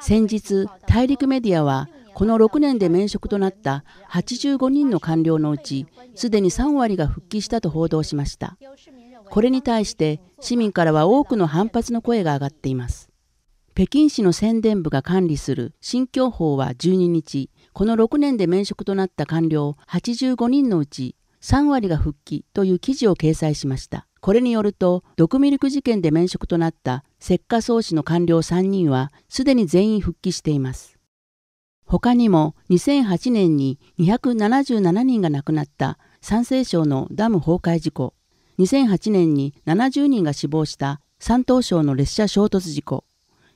先日大陸メディアはこの6年で免職となった85人の官僚のうちすでに3割が復帰したと報道しましたこれに対して市民からは多くの反発の声が上がっています北京市の宣伝部が管理する新京報は12日この6年で免職となった官僚85人のうち3割が復帰という記事を掲載しましたこれによると毒ミルク事件で免職となった石化装置の官僚3人はすでに全員復帰しています。他にも2008年に277人が亡くなった山西省のダム崩壊事故、2008年に70人が死亡した山東省の列車衝突事故、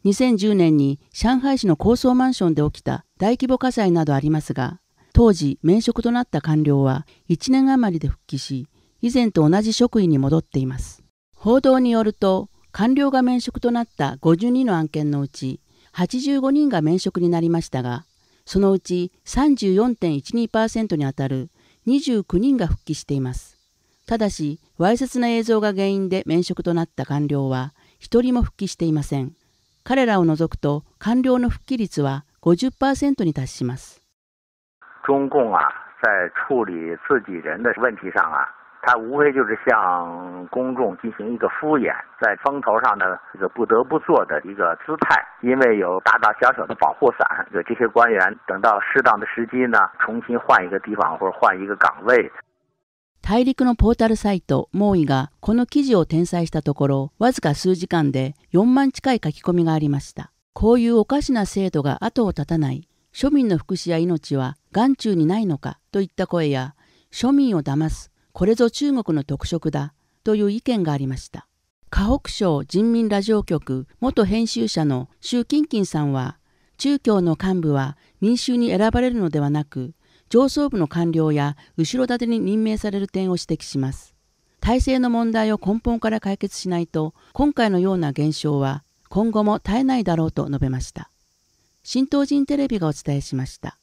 2010年に上海市の高層マンションで起きた大規模火災などありますが、当時免職となった官僚は1年余りで復帰し、以前と同じ職位に戻っています。報道によると、官僚が免職となった52の案件のうち85人が免職になりましたがそのうち34.12%にあたる29人が復帰していますただし猥褻な映像が原因で免職となった官僚は一人も復帰していません彼らを除くと官僚の復帰率は50%に達します中共啊在处理自己人的问题上啊他无非就是向公众进行一个敷衍，在风头上个不得不做的一个姿态。因为有大大小小的保护伞，有这些官员等到适当的时机呢，重新换一个地方或者换一个岗位。大陸のポータルサイト、モーイがこの記事を転載したところ、わずか数時間で4万近い書き込みがありました。こういうおかしな制度が後を絶たない、庶民の福祉や命は眼中にないのかといった声や、庶民を騙すこれぞ中国の特色だという意見がありました。河北省人民ラジオ局元編集者の習近平さんは、中共の幹部は民衆に選ばれるのではなく、上層部の官僚や後ろ盾に任命される点を指摘します。体制の問題を根本から解決しないと、今回のような現象は今後も絶えないだろうと述べました。新東人テレビがお伝えしました。